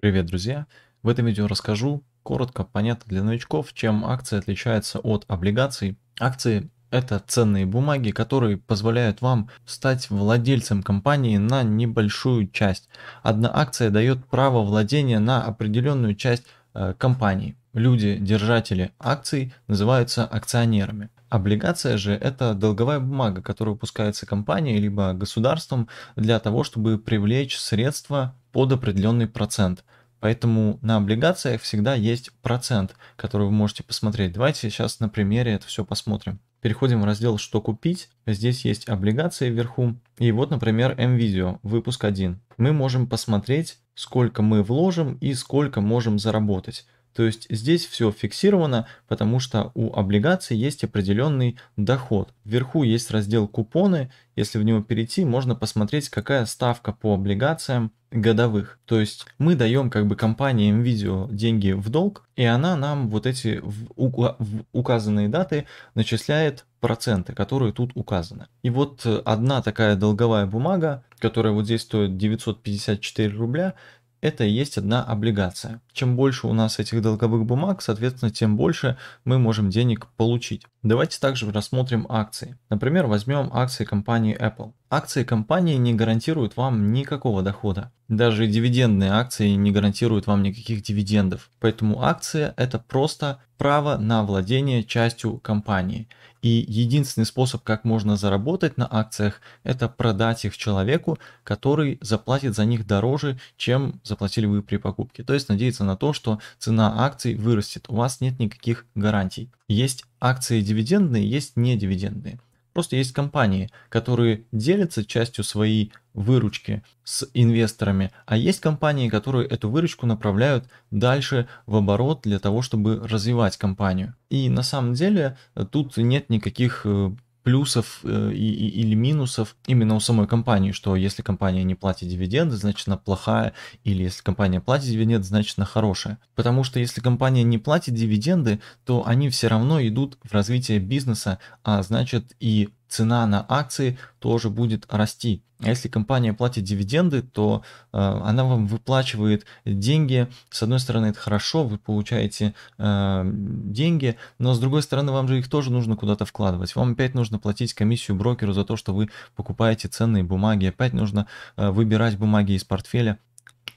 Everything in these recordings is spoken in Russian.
Привет, друзья! В этом видео расскажу коротко, понятно для новичков, чем акции отличаются от облигаций. Акции – это ценные бумаги, которые позволяют вам стать владельцем компании на небольшую часть. Одна акция дает право владения на определенную часть э, компании. Люди, держатели акций, называются акционерами. Облигация же – это долговая бумага, которая выпускается компанией либо государством для того, чтобы привлечь средства под определенный процент. Поэтому на облигациях всегда есть процент, который вы можете посмотреть. Давайте сейчас на примере это все посмотрим. Переходим в раздел «Что купить». Здесь есть облигации вверху. И вот, например, MVideo, выпуск 1. Мы можем посмотреть, сколько мы вложим и сколько можем заработать. То есть здесь все фиксировано, потому что у облигаций есть определенный доход. Вверху есть раздел купоны, если в него перейти, можно посмотреть, какая ставка по облигациям годовых. То есть мы даем как бы компании NVIDIA деньги в долг, и она нам вот эти в указанные даты начисляет проценты, которые тут указаны. И вот э, одна такая долговая бумага, которая вот здесь стоит 954 рубля, это и есть одна облигация. Чем больше у нас этих долговых бумаг, соответственно, тем больше мы можем денег получить. Давайте также рассмотрим акции. Например, возьмем акции компании Apple. Акции компании не гарантируют вам никакого дохода. Даже дивидендные акции не гарантируют вам никаких дивидендов. Поэтому акция это просто право на владение частью компании. И единственный способ, как можно заработать на акциях, это продать их человеку, который заплатит за них дороже, чем заплатили вы при покупке. То есть надеяться на то, что цена акций вырастет. У вас нет никаких гарантий. Есть акции дивидендные, есть недивидендные. Просто есть компании, которые делятся частью своей выручки с инвесторами, а есть компании, которые эту выручку направляют дальше в оборот для того, чтобы развивать компанию. И на самом деле э, тут нет никаких э, плюсов э, и, и, или минусов именно у самой компании, что если компания не платит дивиденды, значит она плохая, или если компания платит дивиденды, значит она хорошая. Потому что если компания не платит дивиденды, то они все равно идут в развитие бизнеса, а значит и цена на акции тоже будет расти. А если компания платит дивиденды, то э, она вам выплачивает деньги. С одной стороны, это хорошо, вы получаете э, деньги, но с другой стороны, вам же их тоже нужно куда-то вкладывать. Вам опять нужно платить комиссию брокеру за то, что вы покупаете ценные бумаги, опять нужно э, выбирать бумаги из портфеля.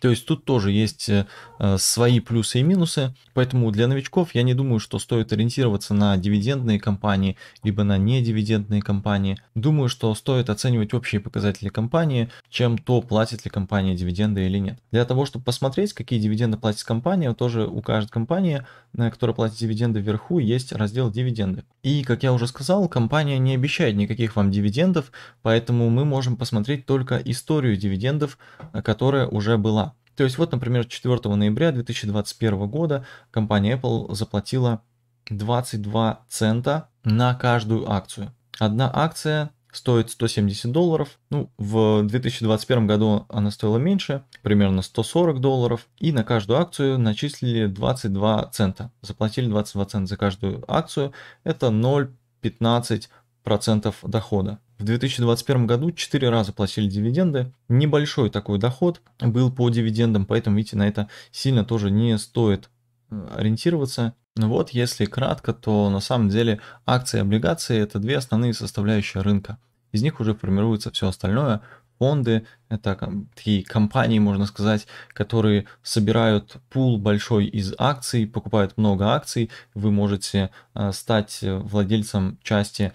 То есть тут тоже есть э, э, свои плюсы и минусы, поэтому для новичков я не думаю, что стоит ориентироваться на дивидендные компании, либо на недивидендные компании. Думаю, что стоит оценивать общие показатели компании, чем то, платит ли компания дивиденды или нет. Для того, чтобы посмотреть, какие дивиденды платит компания, тоже у каждой компании, э, которая платит дивиденды вверху, есть раздел дивиденды. И, как я уже сказал, компания не обещает никаких вам дивидендов, поэтому мы можем посмотреть только историю дивидендов, которая уже была. То есть вот, например, 4 ноября 2021 года компания Apple заплатила 22 цента на каждую акцию. Одна акция стоит 170 долларов. Ну, в 2021 году она стоила меньше, примерно 140 долларов. И на каждую акцию начислили 22 цента. Заплатили 22 цента за каждую акцию. Это 0,15% дохода. В 2021 году 4 раза платили дивиденды. Небольшой такой доход был по дивидендам, поэтому, видите, на это сильно тоже не стоит э, ориентироваться. Ну вот, если кратко, то на самом деле акции и облигации – это две основные составляющие рынка. Из них уже формируется все остальное, фонды, это такие компании, можно сказать, которые собирают пул большой из акций, покупают много акций, вы можете э, стать владельцем части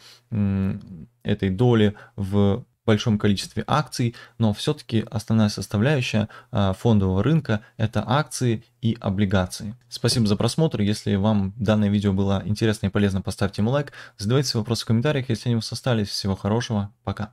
этой доли в большом количестве акций, но все-таки основная составляющая э, фондового рынка – это акции и облигации. Спасибо за просмотр. Если вам данное видео было интересно и полезно, поставьте ему лайк. Задавайте вопросы в комментариях, если они у вас остались. Всего хорошего. Пока.